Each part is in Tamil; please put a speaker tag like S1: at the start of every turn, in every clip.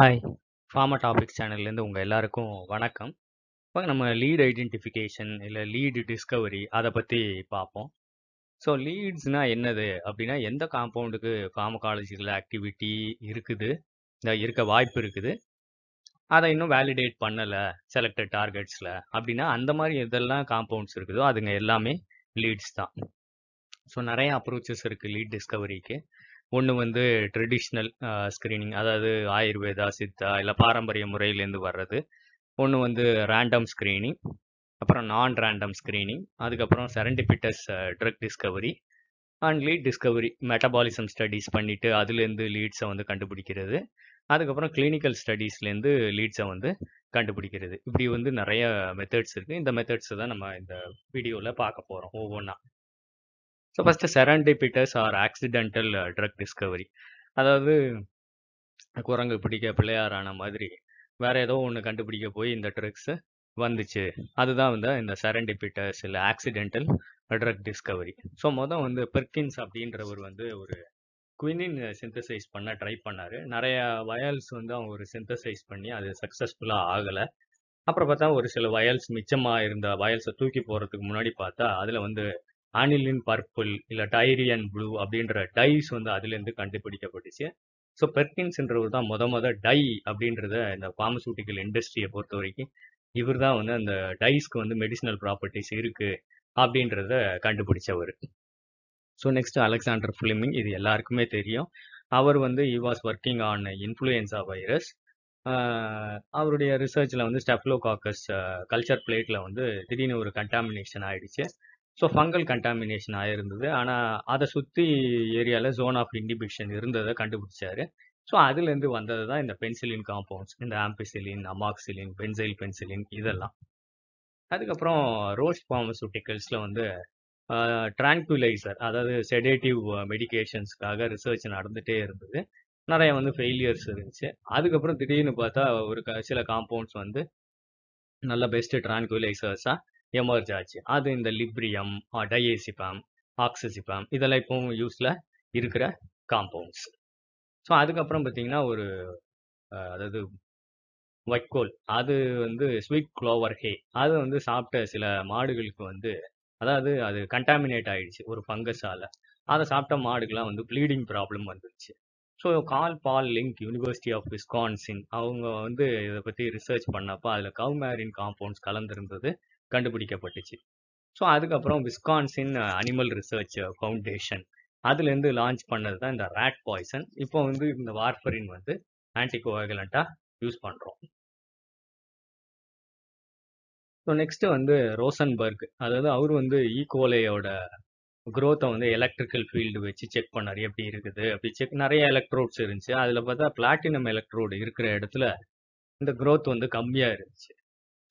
S1: ஹாய் ஃபார்மா டாபிக்ஸ் சேனல்லேருந்து உங்கள் எல்லாருக்கும் வணக்கம் இப்போ நம்ம லீட் ஐடென்டிஃபிகேஷன் இல்லை லீடு டிஸ்கவரி அதை பற்றி பார்ப்போம் ஸோ லீட்ஸ்னால் என்னது அப்படின்னா எந்த காம்பவுண்டுக்கு ஃபார்மகாலஜிக்கல் ஆக்டிவிட்டி இருக்குது இருக்க வாய்ப்பு இருக்குது அதை இன்னும் வேலிடேட் பண்ணலை செலக்டட் டார்கெட்ஸில் அப்படின்னா அந்த மாதிரி இதெல்லாம் காம்பவுண்ட்ஸ் இருக்குதோ அதுங்க எல்லாமே லீட்ஸ் தான் ஸோ நிறைய அப்ரோச்சஸ் இருக்குது லீட் டிஸ்கவரிக்கு ஒன்று வந்து ட்ரெடிஷ்னல் ஸ்க்ரீனிங் அதாவது ஆயுர்வேதா சித்தா இல்லை பாரம்பரிய முறையிலேருந்து வர்றது ஒன்று வந்து ரேண்டம் ஸ்க்ரீனிங் அப்புறம் நான் ரேண்டம் ஸ்க்ரீனிங் அதுக்கப்புறம் serendipitous drug discovery and lead discovery metabolism studies பண்ணிவிட்டு அதுலேருந்து லீட்ஸை வந்து கண்டுபிடிக்கிறது அதுக்கப்புறம் கிளினிக்கல் ஸ்டடீஸ்லேருந்து லீட்ஸை வந்து கண்டுபிடிக்கிறது இப்படி வந்து நிறைய மெத்தட்ஸ் இருக்குது இந்த மெத்தட்ஸை தான் நம்ம இந்த வீடியோவில் பார்க்க போகிறோம் ஒவ்வொன்றா so first serendipitous or accidental drug discovery அதாவது குரங்கு பிடிக்க பிள்ளையார் ஆன மாதிரி வேறு ஏதோ ஒன்று கண்டுபிடிக்க போய் இந்த ட்ரக்ஸு வந்துச்சு அதுதான் வந்து இந்த செரண்டிபிட்டஸ் இல்லை ஆக்சிடென்டல் ட்ரக் டிஸ்கவரி ஸோ மொதல் வந்து பெர்கின்ஸ் அப்படின்றவர் வந்து ஒரு குவினின் சிந்தசைஸ் பண்ண ட்ரை பண்ணார் நிறைய வயல்ஸ் வந்து அவங்க ஒரு சிந்தசைஸ் பண்ணி அது சக்ஸஸ்ஃபுல்லாக ஆகலை அப்புறம் பார்த்தா ஒரு சில வயல்ஸ் மிச்சமாக இருந்த வயல்ஸை தூக்கி போகிறதுக்கு முன்னாடி பார்த்தா அதில் வந்து ஆனிலின் பர்பிள் இல்லை டைரியன் ப்ளூ அப்படின்ற டைஸ் வந்து அதுலேருந்து கண்டுபிடிக்கப்பட்டுச்சு ஸோ பெர்கின்ஸ்ன்றவர் தான் மொத முத டை அப்படின்றத இந்த ஃபார்மசூட்டிக்கல் இண்டஸ்ட்ரியை பொறுத்த வரைக்கும் இவர் தான் வந்து அந்த டைஸ்க்கு வந்து மெடிசினல் ப்ராப்பர்ட்டிஸ் இருக்குது அப்படின்றத கண்டுபிடிச்சவர் ஸோ நெக்ஸ்ட் அலெக்சாண்டர் ஃபிலிமிங் இது எல்லாருக்குமே தெரியும் அவர் வந்து he was working on influenza virus அவருடைய ரிசர்ச்சில் வந்து ஸ்டெப்லோகாக்கஸ் கல்ச்சர் பிளேட்டில் வந்து திடீர்னு ஒரு கண்டாமினேஷன் ஆகிடுச்சு ஸோ ஃபங்கல் கண்டாமினேஷன் ஆகிருந்தது ஆனால் அதை சுற்றி ஏரியாவில் ஜோன் ஆஃப் இன்டிபிஷன் இருந்ததை கண்டுபிடிச்சார் ஸோ அதுலேருந்து வந்தது தான் இந்த பென்சிலின் காம்பவுண்ட்ஸ் இந்த ஆம்பிசிலின் அமாக்சிலின் பென்சைல் பென்சிலின் இதெல்லாம் அதுக்கப்புறம் ரோஸ் ஃபார்மசூட்டிக்கல்ஸில் வந்து ட்ராங்குலைசர் அதாவது செடேட்டிவ் மெடிக்கேஷன்ஸ்க்காக ரிசர்ச் நடந்துகிட்டே இருந்தது நிறைய வந்து ஃபெயிலியர்ஸ் இருந்துச்சு அதுக்கப்புறம் திடீர்னு பார்த்தா ஒரு சில காம்பவுண்ட்ஸ் வந்து நல்ல பெஸ்ட்டு ட்ராங்குலைசர்ஸாக எமர்ஜ் ஆச்சு அது இந்த லிப்ரியம் டயேசிபாம் ஆக்சிசிபாம் இதெல்லாம் இப்போவும் யூஸில் இருக்கிற காம்பவுண்ட்ஸ் ஸோ அதுக்கப்புறம் பார்த்தீங்கன்னா ஒரு அதாவது வைக்கோல் அது வந்து ஸ்வீட் குளோவர் ஹே அது வந்து சாப்பிட்ட சில மாடுகளுக்கு வந்து அதாவது அது கண்டாமினேட் ஆயிடுச்சு ஒரு ஃபங்கஸால் அதை சாப்பிட்ட மாடுக்கெலாம் வந்து ப்ளீடிங் ப்ராப்ளம் வந்துருச்சு so Karl Paul Link University of Wisconsin அவங்க வந்து இதை பற்றி ரிசர்ச் பண்ணப்போ அதில் கவுமேரின் காம்பவுண்ட்ஸ் கலந்துருந்தது கண்டுபிடிக்கப்பட்டுச்சு ஸோ அதுக்கப்புறம் விஸ்கான்சின் அனிமல் ரிசர்ச் ஃபவுண்டேஷன் அதுலேருந்து லான்ச் பண்ணது தான் இந்த ரேட் பாய்சன் இப்போ வந்து இந்த வார்பரின் வந்து ஆன்டிகோவாகலண்ட்டாக யூஸ் பண்ணுறோம் ஸோ நெக்ஸ்ட்டு வந்து ரோசன்பர்க் அதாவது அவர் வந்து ஈகோலையோட e. க்ரோத்தை வந்து எலக்ட்ரிக்கல் ஃபீல்டு வச்சு செக் பண்ணார் எப்படி இருக்குது அப்படி செக் நிறைய எலக்ட்ரோட்ஸ் இருந்துச்சு அதில் பார்த்தா பிளாட்டினம் எலக்ட்ரோடு இருக்கிற இடத்துல இந்த க்ரோத் வந்து கம்மியாக இருந்துச்சு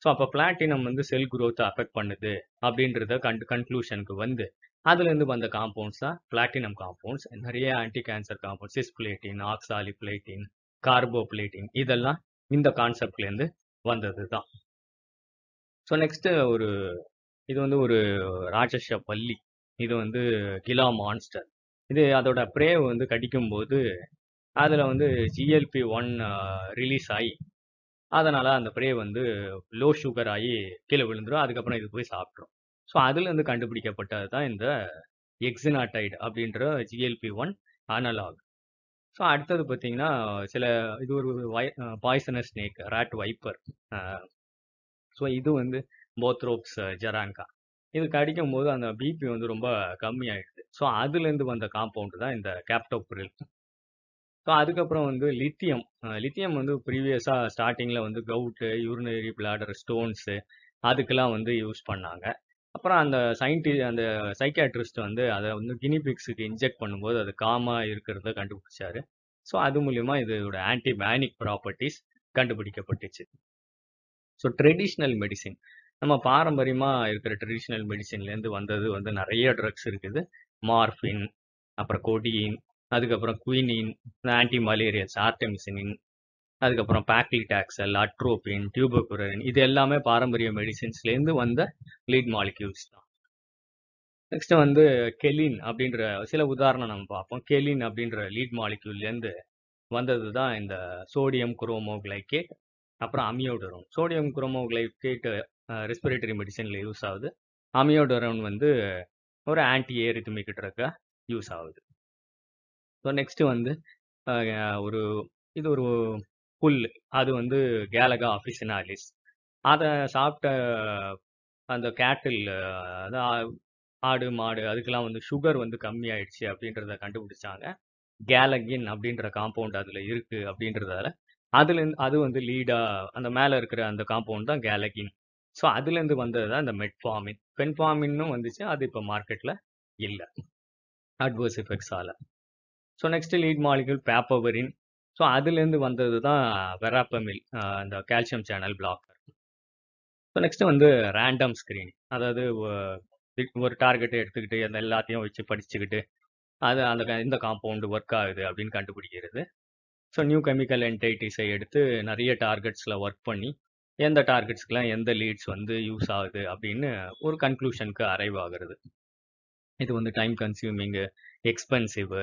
S1: ஸோ அப்போ பிளாட்டினம் வந்து செல் குரோத்தை அஃபெக்ட் பண்ணுது அப்படின்றத கன் கன்க்ளூஷனுக்கு வந்து அதுலேருந்து வந்த காம்பவுண்ட்ஸ் தான் பிளாட்டினம் காம்பவுண்ட்ஸ் நிறைய anti cancer compounds cisplatin oxaliplatin Carabao பிளேட்டின் இதெல்லாம் இந்த கான்செப்ட்லேருந்து வந்தது தான் ஸோ நெக்ஸ்ட்டு ஒரு இது வந்து ஒரு ராட்சச பள்ளி இது வந்து கிலா மான்ஸ்டர் இது அதோட ப்ரே வந்து கடிக்கும்போது அதில் வந்து ஜிஎல்பி ஒன் ரிலீஸ் ஆகி அதனால் அந்த ப்ரே வந்து லோ சுகர் ஆகி கீழே விழுந்துடும் அதுக்கப்புறம் இது போய் சாப்பிட்ரும் ஸோ அதுலேருந்து கண்டுபிடிக்கப்பட்டது தான் இந்த எக்ஸினாட்டைடு அப்படின்ற ஜிஎல்பி ஒன் அனலாக் ஸோ அடுத்தது பார்த்தீங்கன்னா சில இது ஒரு வய poisonous snake rat viper so இது வந்து போத்ரோப்ஸ் ஜெராங்கா இது கடிக்கும் போது அந்த பிபி வந்து ரொம்ப கம்மியாயிடுது ஸோ அதுலேருந்து வந்த காம்பவுண்டு தான் இந்த கேப்டோப்ரில் ஸோ அதுக்கப்புறம் வந்து லித்தியம் லித்தியம் வந்து ப்ரீவியஸாக ஸ்டார்டிங்கில் வந்து கவுட்டு யூரினரி பிளாடர் ஸ்டோன்ஸு அதுக்கெலாம் வந்து யூஸ் பண்ணாங்க அப்புறம் அந்த சயின்டி அந்த சைக்காட்ரிஸ்ட் வந்து அதை வந்து கினிபிக்ஸுக்கு இன்ஜெக்ட் பண்ணும்போது அது காமாக இருக்கிறத கண்டுபிடிச்சார் ஸோ அது மூலிமா இதோட ஆன்டிபயானிக் பேனிக் ப்ராப்பர்ட்டிஸ் கண்டுபிடிக்கப்பட்டுச்சு ஸோ ட்ரெடிஷ்னல் மெடிசின் நம்ம பாரம்பரியமாக இருக்கிற ட்ரெடிஷ்னல் மெடிசின்லேருந்து வந்தது வந்து நிறைய ட்ரக்ஸ் இருக்குது மார்ஃபின் அப்புறம் கொடியின் அதுக்கப்புறம் குயினின் ஆன்டி மலேரியஸ் ஆர்டமிசினின் அதுக்கப்புறம் பேக்லிடாக்சல் அட்ரோபின் டியூபோகுரரின் இது எல்லாமே பாரம்பரிய மெடிசின்ஸ்லேருந்து வந்த லீட் மாலிக்யூல்ஸ் தான் நெக்ஸ்ட் வந்து கெலின் அப்படின்ற சில உதாரணம் நம்ம பார்ப்போம் கெலின் அப்படின்ற லீட் மாலிக்யூல்லேருந்து வந்தது தான் இந்த சோடியம் குரோமோகிளைக்கேட் அப்புறம் அமியோடரோம் சோடியம் குரோமோகிளைக்கேட் ரெஸ்பிரேட்டரி மெடிசனில் யூஸ் ஆகுது அமியோடரோன் வந்து ஒரு ஆன்டி ஏரித்துமிக்கிட்டு இருக்க யூஸ் ஆகுது ஸோ நெக்ஸ்ட்டு வந்து ஒரு இது ஒரு புல் அது வந்து கேலகா அஃபிஷனாலிஸ் அதை சாப்பிட்ட அந்த கேட்டில் அது ஆடு மாடு அதுக்கெல்லாம் வந்து சுகர் வந்து கம்மியாயிடுச்சு அப்படின்றத கண்டுபிடிச்சாங்க கேலகின் அப்படின்ற காம்பவுண்ட் அதில் இருக்குது அப்படின்றதால அதுலேருந்து அது வந்து லீடாக அந்த மேலே இருக்கிற அந்த காம்பவுண்ட் தான் கேலகின் ஸோ அதுலேருந்து வந்தது தான் இந்த மெட்ஃபார்மின் பென்ஃபார்மின்னும் வந்துச்சு அது இப்போ மார்க்கெட்டில் இல்லை அட்வர்ஸ் எஃபெக்ட்ஸால் so next lead molecule papaverine so அதுலேருந்து வந்தது தான் வெராப்பமில் இந்த calcium channel blocker so next வந்து ரேண்டம் ஸ்க்ரீனிங் அதாவது ஒரு டார்கெட்டை எடுத்துக்கிட்டு அந்த எல்லாத்தையும் வச்சு படிச்சுக்கிட்டு அது அந்த இந்த காம்பவுண்டு ஒர்க் ஆகுது அப்படின்னு கண்டுபிடிக்கிறது ஸோ நியூ கெமிக்கல் என்டைட்டிஸை எடுத்து நிறைய டார்கெட்ஸில் ஒர்க் பண்ணி எந்த டார்கெட்ஸ்க்கெலாம் எந்த லீட்ஸ் வந்து யூஸ் ஆகுது அப்படின்னு ஒரு கன்க்ளூஷனுக்கு அரைவ் ஆகிறது இது வந்து டைம் கன்சியூமிங்கு எக்ஸ்பென்சிவு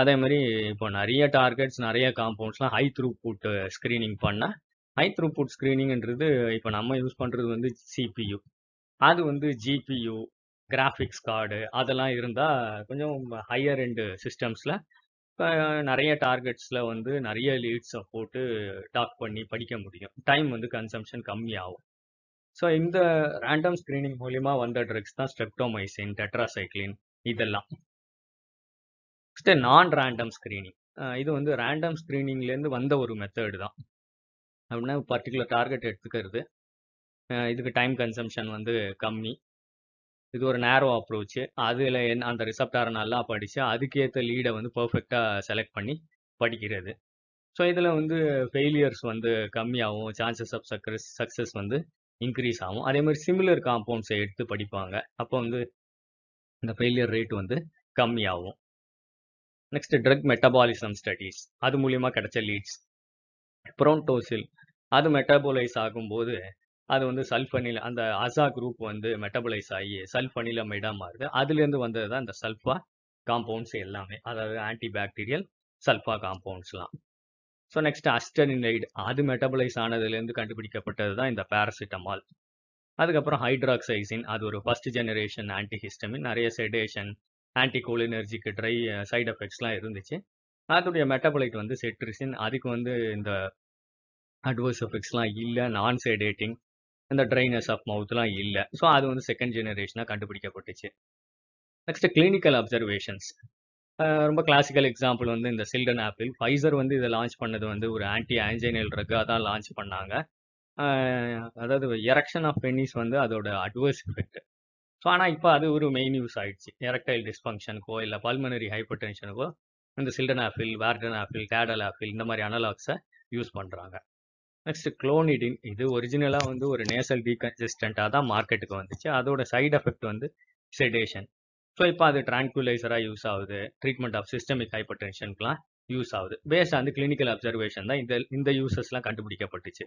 S1: அதே மாதிரி இப்போ நிறைய டார்கெட்ஸ் நிறைய காம்பவுண்ட்ஸ்லாம் ஹை த்ரூ புட் ஸ்க்ரீனிங் பண்ணால் ஹை த்ரூ புட் ஸ்க்ரீனிங்ன்றது இப்போ நம்ம யூஸ் பண்ணுறது வந்து சிபியு அது வந்து ஜிபியு கிராஃபிக்ஸ் கார்டு அதெல்லாம் இருந்தால் கொஞ்சம் ஹையர் எண்டு சிஸ்டம்ஸில் இப்போ நிறைய டார்கெட்ஸில் வந்து நிறைய லீட்ஸை போட்டு டாக் பண்ணி படிக்க முடியும் டைம் வந்து கன்சம்ஷன் கம்மியாகும் ஸோ இந்த ரேண்டம் ஸ்க்ரீனிங் மூலிமா வந்த ட்ரக்ஸ் தான் ஸ்ட்ரெப்டோமைசின் டெட்ராசைக்ளின் இதெல்லாம் நெக்ஸ்ட் நான் ரேண்டம் ஸ்க்ரீனிங் இது வந்து ரேண்டம் ஸ்க்ரீனிங்லேருந்து வந்த ஒரு மெத்தடு தான் அப்படின்னா பர்டிகுலர் டார்கெட் எடுத்துக்கிறது இதுக்கு டைம் கன்சம்ஷன் வந்து கம்மி இது ஒரு நேரோ அப்ரோச்சு அதில் என் அந்த ரிசப்டாரை நல்லா படித்து அதுக்கேற்ற லீடை வந்து பர்ஃபெக்டாக செலக்ட் பண்ணி படிக்கிறது ஸோ இதில் வந்து ஃபெயிலியர்ஸ் வந்து கம்மியாகும் சான்சஸ் ஆஃப் சக்ஸஸ் சக்ஸஸ் வந்து இன்க்ரீஸ் ஆகும் அதே மாதிரி சிமிலர் காம்பவுண்ட்ஸை எடுத்து படிப்பாங்க அப்போ வந்து இந்த ஃபெயிலியர் ரேட் வந்து கம்மியாகும் நெக்ஸ்ட் ட்ரக் மெட்டபாலிசம் ஸ்டடீஸ் அது மூலியமாக கிடைச்ச லீட்ஸ் ப்ரோன்டோசில் அது மெட்டபோலைஸ் ஆகும்போது அது வந்து சல்ஃபனில் அந்த அசா குரூப் வந்து மெட்டபலைஸ் ஆகி சல்ஃபனிலமைடாக மாறுது அதுலேருந்து வந்தது தான் இந்த சல்ஃபா காம்பவுண்ட்ஸ் எல்லாமே அதாவது ஆன்டி பாக்டீரியல் சல்ஃபா காம்பவுண்ட்ஸ்லாம் ஸோ நெக்ஸ்ட் அஸ்டனிலைடு அது மெட்டபலைஸ் ஆனதுலேருந்து கண்டுபிடிக்கப்பட்டது தான் இந்த பேராசிட்டமால் அதுக்கப்புறம் ஹைட்ராக்சைசின் அது ஒரு ஃபஸ்ட் ஜெனரேஷன் ஆன்டிஹிஸ்டமின் நிறைய செடேஷன் ஆன்டி ட்ரை சைடு எஃபெக்ட்ஸ்லாம் இருந்துச்சு அதோடைய மெட்டபலைட் வந்து செட்ரிசின் அதுக்கு வந்து இந்த அட்வர்ஸ் எஃபெக்ட்ஸ்லாம் இல்லை நான் சைடேட்டிங் இந்த ட்ரைனஸ் ஆஃப் மவுத்லாம் இல்லை ஸோ அது வந்து செகண்ட் ஜெனரேஷனாக கண்டுபிடிக்கப்பட்டுச்சு நெக்ஸ்ட் கிளினிக்கல் அப்சர்வேஷன்ஸ் ரொம்ப கிளாசிக்கல் எக்ஸாம்பிள் வந்து இந்த சில்டன் ஆப்பிள் ஃபைசர் வந்து இதை லான்ச் பண்ணது வந்து ஒரு ஆன்டி ஆன்ஜினியல் ட்ரக்காக தான் லான்ச் பண்ணாங்க அதாவது எரக்ஷன் ஆஃப் பென்னிஸ் வந்து அதோட அட்வர்ஸ் எஃபெக்ட் ஸோ ஆனால் இப்போ அது ஒரு மெயின் யூஸ் ஆகிடுச்சு எரக்டைல் டிஸ்ஃபங்க்ஷனுக்கோ இல்லை பல்மனரி ஹைப்பர் டென்ஷனுக்கோ இந்த சில்டன் ஆஃபில் வேர்டன் ஆஃபில் கேடல் ஆஃபில் இந்த மாதிரி அனலாக்ஸை யூஸ் பண்ணுறாங்க நெக்ஸ்ட் குளோனிடின் இது ஒரிஜினலாக வந்து ஒரு நேசல் டீகன்சிஸ்டண்ட்டாக தான் மார்க்கெட்டுக்கு வந்துச்சு அதோட சைடு எஃபெக்ட் வந்து செடேஷன் ஸோ இப்போ அது ட்ராங்குலைசராக யூஸ் ஆகுது ட்ரீட்மெண்ட் ஆஃப் சிஸ்டமிக் ஹைப்பர் டென்ஷனுக்குலாம் யூஸ் ஆகுது பேஸ்ட் ஆன் கிளினிக்கல் அப்சர்வேஷன் தான் இந்த இந்த யூசஸ்லாம் கண்டுபிடிக்கப்பட்டுச்சு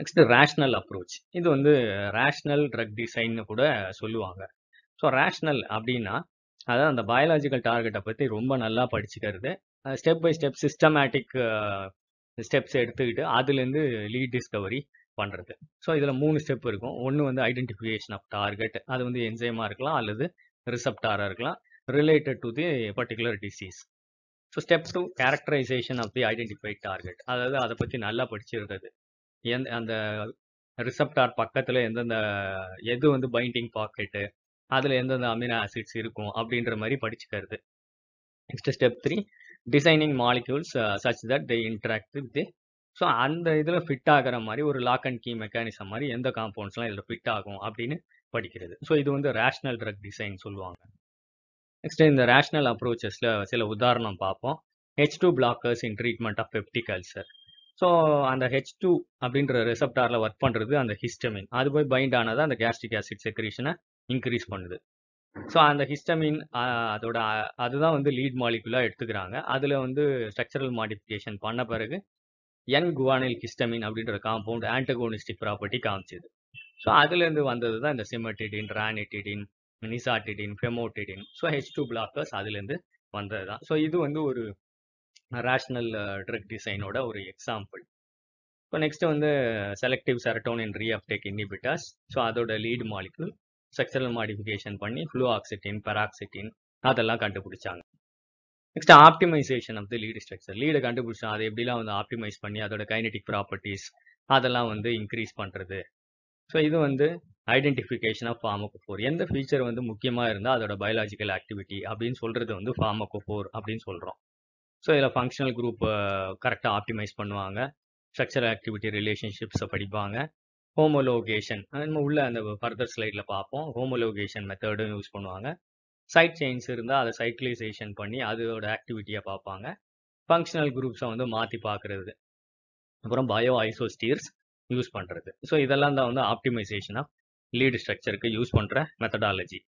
S1: நெக்ஸ்ட் ரேஷ்னல் அப்ரோச் இது வந்து ரேஷ்னல் ட்ரக் டிசைன்னு கூட சொல்லுவாங்க ஸோ ரேஷ்னல் அப்படின்னா அதான் அந்த பயாலஜிக்கல் டார்கெட்டை பற்றி ரொம்ப நல்லா படிச்சுக்கிறது step by step systematic steps எடுத்துக்கிட்டு அதுலேருந்து லீட் டிஸ்கவரி பண்ணுறது ஸோ இதில் மூணு ஸ்டெப் இருக்கும் ஒன்று வந்து ஐடென்டிஃபிகேஷன் ஆஃப் டார்கெட் அது வந்து என்ஜைமாக இருக்கலாம் அல்லது ரிசப்டாராக இருக்கலாம் related to the particular disease so step two characterization of the identified target அதாவது அதை பற்றி நல்லா படிச்சிருக்கிறது எந் அந்த ரிசப்டார் பக்கத்தில் எந்தெந்த எது வந்து பைண்டிங் பாக்கெட்டு அதில் எந்தெந்த அமினோ ஆசிட்ஸ் இருக்கும் அப்படின்ற மாதிரி படிச்சுக்கிறது next step three designing molecules such that they interact with so அந்த இதில் ஃபிட் ஆகிற மாதிரி ஒரு லாக் அண்ட் கீ மெக்கானிசம் மாதிரி எந்த காம்பவுண்ட்ஸ்லாம் இதில் ஃபிட் ஆகும் அப்படின்னு படிக்கிறது ஸோ இது வந்து ரேஷ்னல் ட்ரக் டிசைன் சொல்லுவாங்க நெக்ஸ்ட் இந்த ரேஷ்னல் அப்ரோச்சஸில் சில உதாரணம் பார்ப்போம் H two blockers in treatment of peptic ulcer so அந்த ஹெச் டூ அப்படின்ற ரிசப்டாரில் ஒர்க் பண்ணுறது அந்த ஹிஸ்டமின் அது போய் பைண்ட் ஆனது அந்த கேஸ்ட்ரிக் ஆசிட் செக்ரேஷனை இன்க்ரீஸ் பண்ணுது ஸோ அந்த ஹிஸ்டமின் அதோட அதுதான் வந்து லீட் மாலிகுலாக எடுத்துக்கிறாங்க அதில் வந்து ஸ்ட்ரக்சரல் மாடிஃபிகேஷன் பண்ண பிறகு என் குவானில் ஹிஸ்டமின் அப்படின்ற காம்பவுண்ட் ஆன்டகோனிஸ்டிக் ப்ராப்பர்ட்டி காமிச்சிது ஸோ அதுலேருந்து வந்தது தான் இந்த cimetidine ranitidine nizatidine famotidine so H two blockers அதுலேருந்து வந்தது தான் ஸோ இது வந்து ஒரு ரேஷ்னல் ட்ரக் டிசைனோட ஒரு எக்ஸாம்பிள் இப்போ நெக்ஸ்ட்டு வந்து selective in reuptake inhibitors so அதோட லீடு மாலிகுல் ஸ்ட்ரக்சரல் மாடிஃபிகேஷன் பண்ணி ஃப்ளூ ஆக்சிட்டின் பெராக்சிட்டின் அதெல்லாம் கண்டுபிடிச்சாங்க next optimization of the lead structure லீடை கண்டுபிடிச்சா அதை எப்படிலாம் வந்து ஆப்டிமைஸ் பண்ணி அதோட கைனடிக் ப்ராப்பர்ட்டிஸ் அதெல்லாம் வந்து இன்க்ரீஸ் பண்ணுறது ஸோ இது வந்து ஐடென்டிஃபிகேஷன் ஆஃப் ஃபார்மகோஃபோர் எந்த ஃபீச்சர் வந்து முக்கியமாக இருந்தால் அதோட பயாலஜிக்கல் ஆக்டிவிட்டி அப்படின்னு சொல்கிறது வந்து ஃபார்மகோஃபோர் அப்படின்னு சொல்கிறோம் ஸோ இதில் ஃபங்க்ஷனல் குரூப் கரெக்டாக ஆப்டிமைஸ் பண்ணுவாங்க ஸ்ட்ரக்சரல் ஆக்டிவிட்டி ரிலேஷன்ஷிப்ஸை படிப்பாங்க ஹோமோலோகேஷன் நம்ம உள்ள அந்த ஃபர்தர் ஸ்லைடில் பார்ப்போம் ஹோமோலோகேஷன் மெத்தடும் யூஸ் பண்ணுவாங்க சைட் செயின்ஸ் இருந்தால் அதை சைக்கிளைசேஷன் பண்ணி அதோட ஆக்டிவிட்டியை பார்ப்பாங்க ஃபங்க்ஷனல் குரூப்ஸை வந்து மாற்றி பார்க்குறது அப்புறம் பயோ ஐசோஸ்டீர்ஸ் யூஸ் பண்ணுறது ஸோ இதெல்லாம் தான் வந்து ஆப்டிமைசேஷன் ஆஃப் லீடு ஸ்ட்ரக்சருக்கு யூஸ் பண்ணுற methodology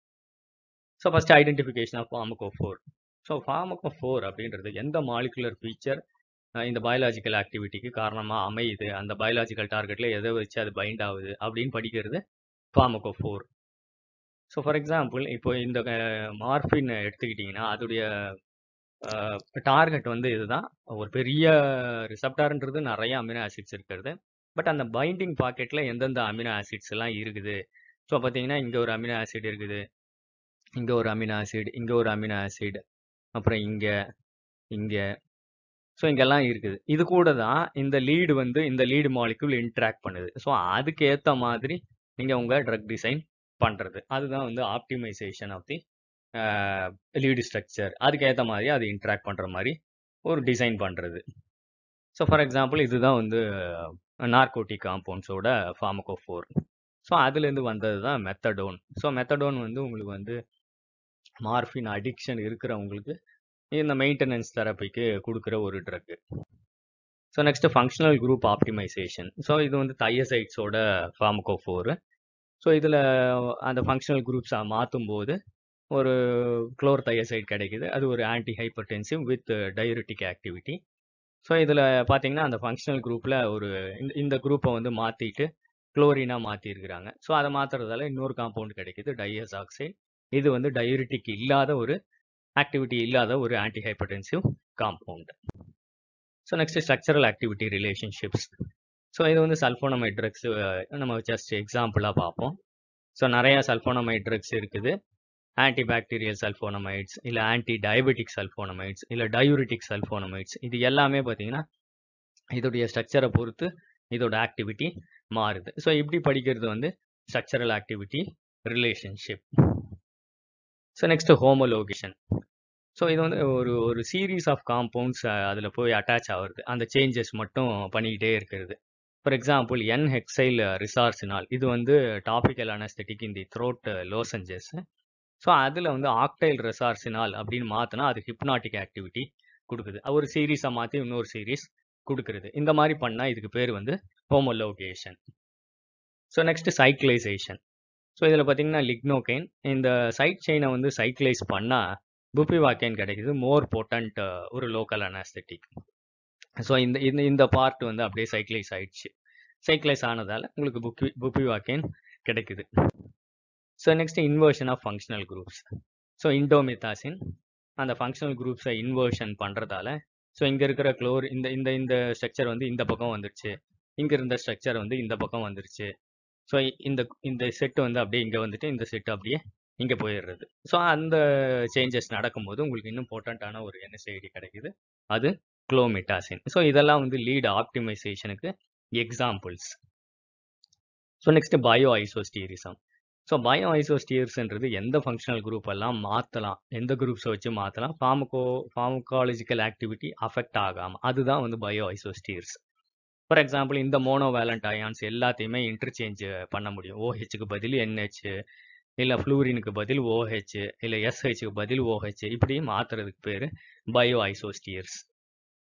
S1: so first identification of pharmacophore so pharmacophore அப்படின்றது எந்த மாலிகுலர் ஃபீச்சர் இந்த பயாலாஜிக்கல் ஆக்டிவிட்டிக்கு காரணமாக அமையுது அந்த பயாலாஜிக்கல் டார்கெட்டில் எதை வச்சு அது பைண்ட் ஆகுது அப்படின்னு படிக்கிறது pharmacophore so for example இப்போ இந்த மார்ஃபின் எடுத்துக்கிட்டிங்கன்னா அதோடைய டார்கெட் வந்து இதுதான் ஒரு பெரிய ரிசப்டார்ன்றது நிறைய அமினோ ஆசிட்ஸ் இருக்கிறது பட் அந்த பைண்டிங் பாக்கெட்டில் எந்தெந்த அமினோ ஆசிட்ஸ் எல்லாம் இருக்குது ஸோ பார்த்தீங்கன்னா இங்கே ஒரு அமினோ ஆசிட் இருக்குது இங்கே ஒரு அமினோ ஆசிட் இங்கே ஒரு அமினோ ஆசிட் அப்புறம் இங்கே இங்கே ஸோ இங்கெல்லாம் இருக்குது இது கூட தான் இந்த லீடு வந்து இந்த லீடு மாலிக்யூல் இன்ட்ராக்ட் பண்ணுது ஸோ அதுக்கு ஏற்ற மாதிரி நீங்கள் உங்கள் ட்ரக் டிசைன் பண்ணுறது அதுதான் வந்து optimization of the lead structure அதுக்கேற்ற மாதிரி அது இன்ட்ராக்ட் பண்ணுற மாதிரி ஒரு டிசைன் பண்ணுறது ஸோ ஃபார் எக்ஸாம்பிள் இதுதான் வந்து நார்கோட்டிக் காம்பவுண்ட்ஸோட ஃபார்மகோ ஃபோர் ஸோ அதுலேருந்து வந்தது தான் மெத்தடோன் ஸோ மெத்தடோன் வந்து உங்களுக்கு வந்து மார்ஃபின் அடிக்ஷன் இருக்கிறவங்களுக்கு இந்த மெயின்டெனன்ஸ் தெரப்பிக்கு கொடுக்குற ஒரு drug so next functional group optimization so இது வந்து தையசைட்ஸோட ஃபார்முக்கோ ஃபோரு ஸோ இதில் அந்த ஃபங்க்ஷனல் குரூப்ஸை மாற்றும் போது ஒரு குளோர் தையசைட் கிடைக்குது அது ஒரு anti hypertensive with diuretic activity so இதில் பார்த்தீங்கன்னா அந்த ஃபங்க்ஷனல் குரூப்பில் ஒரு இந்த குரூப்பை வந்து மாற்றிட்டு குளோரினாக மாற்றிருக்கிறாங்க ஸோ அதை மாற்றுறதால இன்னொரு காம்பவுண்ட் கிடைக்குது டையஸ் ஆக்சைடு இது வந்து டயூரிட்டிக் இல்லாத ஒரு ஆக்டிவிட்டி இல்லாத ஒரு hypertensive compound so next structural activity relationships so இது வந்து சல்ஃபோனமைட் ட்ரக்ஸ் நம்ம ஜஸ்ட் எக்ஸாம்பிளாக பார்ப்போம் ஸோ நிறையா சல்ஃபோனமைட் ட்ரக்ஸ் இருக்குது ஆன்டி பாக்டீரியல் சல்ஃபோனமைட்ஸ் இல்லை ஆன்டி டயபெட்டிக் சல்ஃபோனமைட்ஸ் இல்லை டயூரிட்டிக் சல்ஃபோனமைட்ஸ் இது எல்லாமே பார்த்தீங்கன்னா இதோடைய ஸ்ட்ரக்சரை பொறுத்து இதோட ஆக்டிவிட்டி மாறுது ஸோ இப்படி படிக்கிறது வந்து structural activity relationship so next homologation so இது வந்து ஒரு ஒரு சீரீஸ் ஆஃப் காம்பவுண்ட்ஸ் அதில் போய் அட்டாச் ஆகுறது அந்த சேஞ்சஸ் மட்டும் பண்ணிக்கிட்டே இருக்கிறது ஃபார் எக்ஸாம்பிள் என் ஹெக்ஸைல் ரிசார்ஸ்னால் இது வந்து டாபிக்கல் அனஸ்தட்டிக் இந்த த்ரோட் லோசஞ்சஸ் ஸோ அதில் வந்து ஆக்டைல் ரெசார்சினால் அப்படின்னு மாற்றினா அது ஹிப்னாட்டிக் ஆக்டிவிட்டி கொடுக்குது ஒரு சீரீஸை மாற்றி இன்னொரு சீரீஸ் கொடுக்குறது இந்த மாதிரி பண்ணால் இதுக்கு பேர் வந்து homologation so next cyclization so இதில் பார்த்தீங்கன்னா லிக்னோகெயின் இந்த சைட் செயினை வந்து சைக்கிளைஸ் பண்ணால் புப்பிவாக்கேன் கிடைக்குது மோர் போட்டன்ட் ஒரு லோக்கல் அனாஸ்தட்டிக் ஸோ இந்த இந்த இந்த பார்ட் வந்து அப்படியே சைக்கிளைஸ் ஆயிடுச்சு சைக்கிளைஸ் ஆனதால் உங்களுக்கு புபி புப்பிவாக்கேன் கிடைக்குது so next inversion of functional groups so indomethacin அந்த ஃபங்க்ஷனல் குரூப்ஸை இன்வர்ஷன் பண்ணுறதால ஸோ இங்கே இருக்கிற குளோர் இந்த இந்த இந்த ஸ்ட்ரக்சர் வந்து இந்த பக்கம் வந்துருச்சு இங்கே இருந்த ஸ்ட்ரக்சர் வந்து இந்த பக்கம் வந்துருச்சு ஸோ இந்த இந்த செட்டு வந்து அப்படியே இங்கே வந்துட்டு இந்த செட்டு அப்படியே இங்கே போயிடுறது ஸோ அந்த சேஞ்சஸ் நடக்கும்போது உங்களுக்கு இன்னும் இம்பார்ட்டண்ட்டான ஒரு என்எஸ்ஐடி கிடைக்குது அது குளோமிட்டாசின் ஸோ இதெல்லாம் வந்து லீட் ஆப்டிமைசேஷனுக்கு examples so next bio isosterism so பயோ ஐசோஸ்டீர்ஸ்ன்றது எந்த ஃபங்க்ஷனல் குரூப் எல்லாம் மாற்றலாம் எந்த குரூப்ஸை வச்சு மாற்றலாம் ஃபார்மகோ ஃபார்மகாலஜிக்கல் ஆக்டிவிட்டி அஃபெக்ட் ஆகாமல் அதுதான் வந்து பயோ ஐசோஸ்டீர்ஸ் ஃபார் எக்ஸாம்பிள் இந்த மோனோ வேலண்ட் அயான்ஸ் எல்லாத்தையுமே இன்டர்சேஞ்ச் பண்ண முடியும் ஓஹெச்சுக்கு பதில் என்ஹெச் இல்லை ஃப்ளூரினுக்கு பதில் ஓஹெச் இல்லை எஸ்ஹெச்சுக்கு பதில் ஓஹெச் இப்படி மாற்றுறதுக்கு பேர் bio isosteres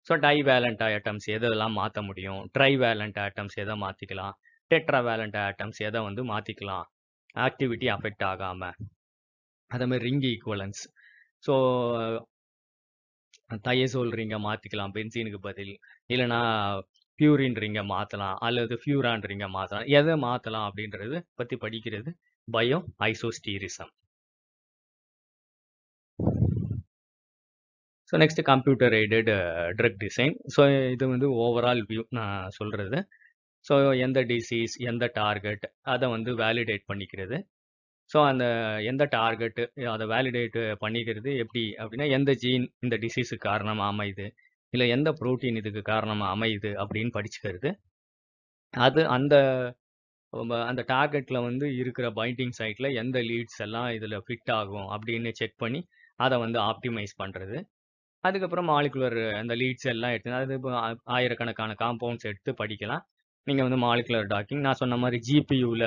S1: so divalent items எதெல்லாம் மாற்ற முடியும் ட்ரை வேலண்ட் ஐட்டம்ஸ் எதை மாற்றிக்கலாம் டெட்ரா வேலண்ட் ஐட்டம்ஸ் எதை வந்து மாற்றிக்கலாம் ஆக்டிவிட்டி அஃபெக்ட் ஆகாமல் அதேமாதிரி ரிங் ஈக்குவலன்ஸ் ஸோ தையசோல் ரிங்கை மாற்றிக்கலாம் பென்சினுக்கு பதில் இல்லைனா பியூரின்றீங்க மாற்றலாம் அல்லது ஃபியூரான்றீங்க மாற்றலாம் எதை மாற்றலாம் அப்படின்றத பற்றி படிக்கிறது bio isosterism. So next computer aided drug design so இது வந்து ஓவரால் வியூ நான் சொல்கிறது ஸோ எந்த டிசீஸ் எந்த டார்கெட் அதை வந்து வேலிடேட் பண்ணிக்கிறது ஸோ அந்த எந்த டார்கெட்டு அதை வேலிடேட்டு பண்ணிக்கிறது எப்படி அப்படின்னா எந்த ஜீன் இந்த டிசீஸுக்கு காரணம் அமைது இல்லை எந்த புரோட்டீன் இதுக்கு காரணமாக அமையுது அப்படின்னு படிச்சுக்கிறது அது அந்த அந்த டார்கெட்டில் வந்து இருக்கிற பைண்டிங் சைட்டில் எந்த லீட்ஸ் எல்லாம் இதில் ஃபிட் ஆகும் அப்படின்னு செக் பண்ணி அதை வந்து ஆப்டிமைஸ் பண்ணுறது அதுக்கப்புறம் மாலிகுலர் அந்த லீட்ஸ் எல்லாம் எடுத்து அது இப்போ ஆயிரக்கணக்கான காம்பவுண்ட்ஸ் எடுத்து படிக்கலாம் நீங்கள் வந்து மாலிகுலர் டாக்கிங் நான் சொன்ன மாதிரி ஜிபியூவில்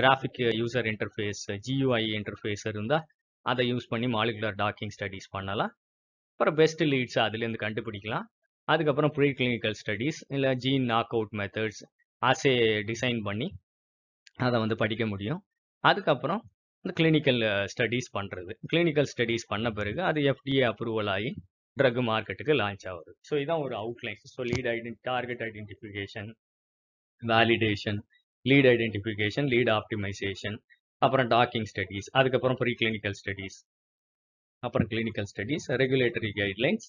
S1: graphic user interface GUI interface இருந்தால் அதை யூஸ் பண்ணி மாலிகுலர் டாக்கிங் ஸ்டடீஸ் பண்ணலாம் அப்புறம் பெஸ்ட் லீட்ஸ் அதுலேருந்து கண்டுபிடிக்கலாம் அதுக்கப்புறம் ப்ரீ கிளினிக்கல் ஸ்டடீஸ் இல்லை gene knockout methods assay design பண்ணி அதை வந்து படிக்க முடியும் அதுக்கப்புறம் இந்த கிளினிக்கல் ஸ்டடீஸ் பண்ணுறது கிளினிக்கல் ஸ்டடீஸ் பண்ண பிறகு அது எஃப்டிஏ அப்ரூவல் ஆகி ட்ரக் மார்க்கெட்டுக்கு லான்ச் ஆகுது ஸோ இதான் ஒரு அவுட்லைன் ஸோ லீட் ஐடென்டி target identification validation lead identification lead optimization அப்புறம் டாக்கிங் ஸ்டடீஸ் அதுக்கப்புறம் ப்ரீ கிளினிக்கல் ஸ்டடீஸ் அப்புறம் கிளினிக்கல் ஸ்டடிஸ் ரெகுலேட்டரி கைட்லைன்ஸ்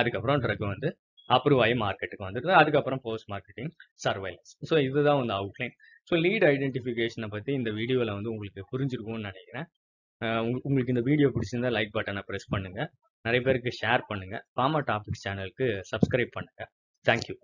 S1: அதுக்கப்புறம் ட்ரக் வந்து அப்ரூவ் ஆகி மார்க்கெட்டுக்கு வந்துடுது அதுக்கப்புறம் போஸ்ட் மார்க்கெட்டிங் சர்வைலன்ஸ் ஸோ இதுதான் வந்து அவுட்லைன் ஸோ லீட் ஐடென்டிஃபிகேஷனை பற்றி இந்த வீடியோவில் வந்து உங்களுக்கு புரிஞ்சிருக்கும்னு நினைக்கிறேன் உங்களுக்கு இந்த வீடியோ பிடிச்சிருந்தா லைக் பட்டனை ப்ரெஸ் பண்ணுங்கள் நிறைய பேருக்கு ஷேர் பண்ணுங்கள் பாமா டாபிக்ஸ் சேனலுக்கு சப்ஸ்கிரைப் பண்ணுங்கள் தேங்க்யூ